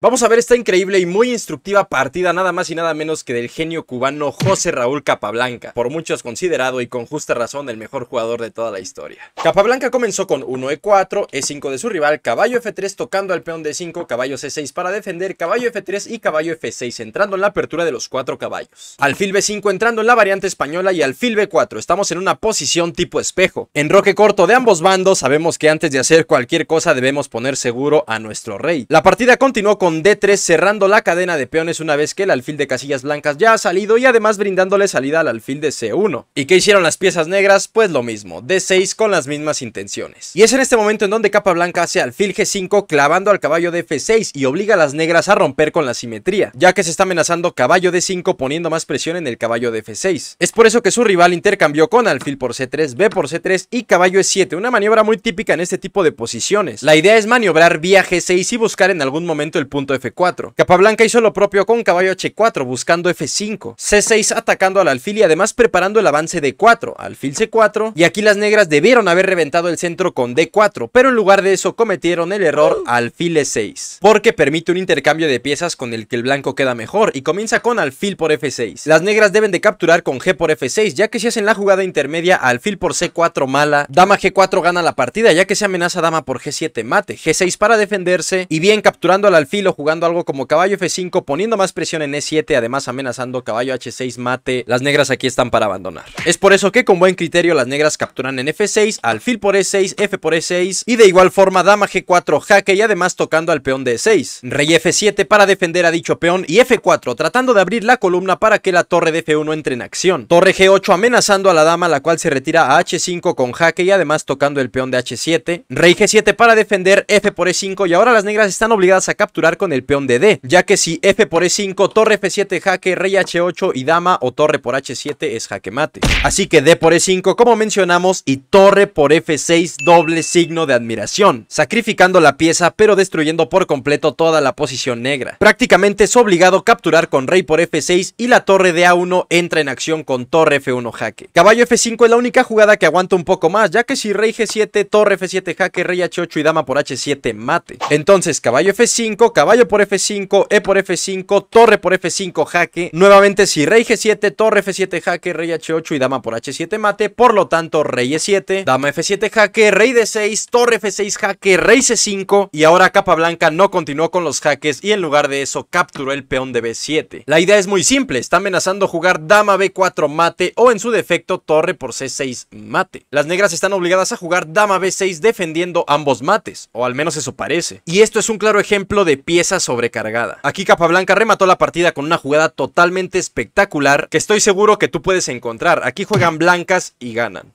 Vamos a ver esta increíble y muy instructiva partida nada más y nada menos que del genio cubano José Raúl Capablanca, por muchos considerado y con justa razón el mejor jugador de toda la historia. Capablanca comenzó con 1 E4, E5 de su rival, caballo F3 tocando al peón D5, caballo C6 para defender, caballo F3 y caballo F6 entrando en la apertura de los cuatro caballos. Alfil B5 entrando en la variante española y alfil B4, estamos en una posición tipo espejo. En roque corto de ambos bandos, sabemos que antes de hacer cualquier cosa debemos poner seguro a nuestro rey. La partida continuó con D3 cerrando la cadena de peones una vez que el alfil de casillas blancas ya ha salido y además brindándole salida al alfil de C1. ¿Y qué hicieron las piezas negras? Pues lo mismo, D6 con las mismas intenciones. Y es en este momento en donde capa blanca hace alfil G5 clavando al caballo de F6 y obliga a las negras a romper con la simetría, ya que se está amenazando caballo D5 poniendo más presión en el caballo de F6. Es por eso que su rival intercambió con alfil por C3, B por C3 y caballo E7, una maniobra muy típica en este tipo de posiciones. La idea es maniobrar vía G6 y buscar en algún momento el Capa F4. Capablanca hizo lo propio con caballo H4 buscando F5, C6 atacando al alfil y además preparando el avance de 4, alfil C4 y aquí las negras debieron haber reventado el centro con D4, pero en lugar de eso cometieron el error alfil E6, porque permite un intercambio de piezas con el que el blanco queda mejor y comienza con alfil por F6. Las negras deben de capturar con G por F6, ya que si hacen la jugada intermedia alfil por C4 mala, dama G4 gana la partida, ya que se amenaza dama por G7 mate, G6 para defenderse y bien capturando al alfil jugando algo como caballo F5, poniendo más presión en E7, además amenazando caballo H6 mate. Las negras aquí están para abandonar. Es por eso que con buen criterio las negras capturan en F6, alfil por E6, F por E6 y de igual forma dama G4 jaque y además tocando al peón de E6. Rey F7 para defender a dicho peón y F4 tratando de abrir la columna para que la torre de F1 entre en acción. Torre G8 amenazando a la dama la cual se retira a H5 con jaque y además tocando el peón de H7. Rey G7 para defender F por E5 y ahora las negras están obligadas a capturar con el peón de D, ya que si F por E5, torre F7 jaque, rey H8 y dama o torre por H7 es jaque mate. Así que D por E5 como mencionamos y torre por F6 doble signo de admiración, sacrificando la pieza pero destruyendo por completo toda la posición negra. Prácticamente es obligado capturar con rey por F6 y la torre de A1 entra en acción con torre F1 jaque. Caballo F5 es la única jugada que aguanta un poco más, ya que si rey G7, torre F7 jaque, rey H8 y dama por H7 mate. Entonces caballo F5, caballo caballo por F5, E por F5, torre por F5, jaque. Nuevamente si rey G7, torre F7, jaque, rey H8 y dama por H7 mate. Por lo tanto, rey E7, dama F7, jaque, rey D6, torre F6, jaque, rey C5. Y ahora capa blanca no continuó con los jaques y en lugar de eso capturó el peón de B7. La idea es muy simple, está amenazando jugar dama B4 mate o en su defecto torre por C6 mate. Las negras están obligadas a jugar dama B6 defendiendo ambos mates, o al menos eso parece. Y esto es un claro ejemplo de pie pieza sobrecargada. Aquí Capablanca remató la partida con una jugada totalmente espectacular que estoy seguro que tú puedes encontrar. Aquí juegan blancas y ganan.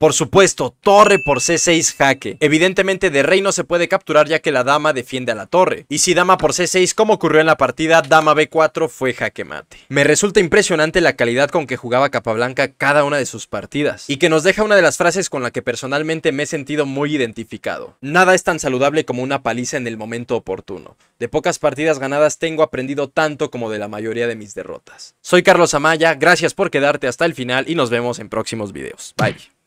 Por supuesto, torre por C6 jaque. Evidentemente de rey no se puede capturar ya que la dama defiende a la torre. Y si dama por C6 como ocurrió en la partida, dama B4 fue jaque mate. Me resulta impresionante la calidad con que jugaba Capablanca cada una de sus partidas. Y que nos deja una de las frases con la que personalmente me he sentido muy identificado. Nada es tan saludable como una paliza en el momento oportuno. De pocas partidas ganadas tengo aprendido tanto como de la mayoría de mis derrotas. Soy Carlos Amaya, gracias por quedarte hasta el final y nos vemos en próximos videos. Bye.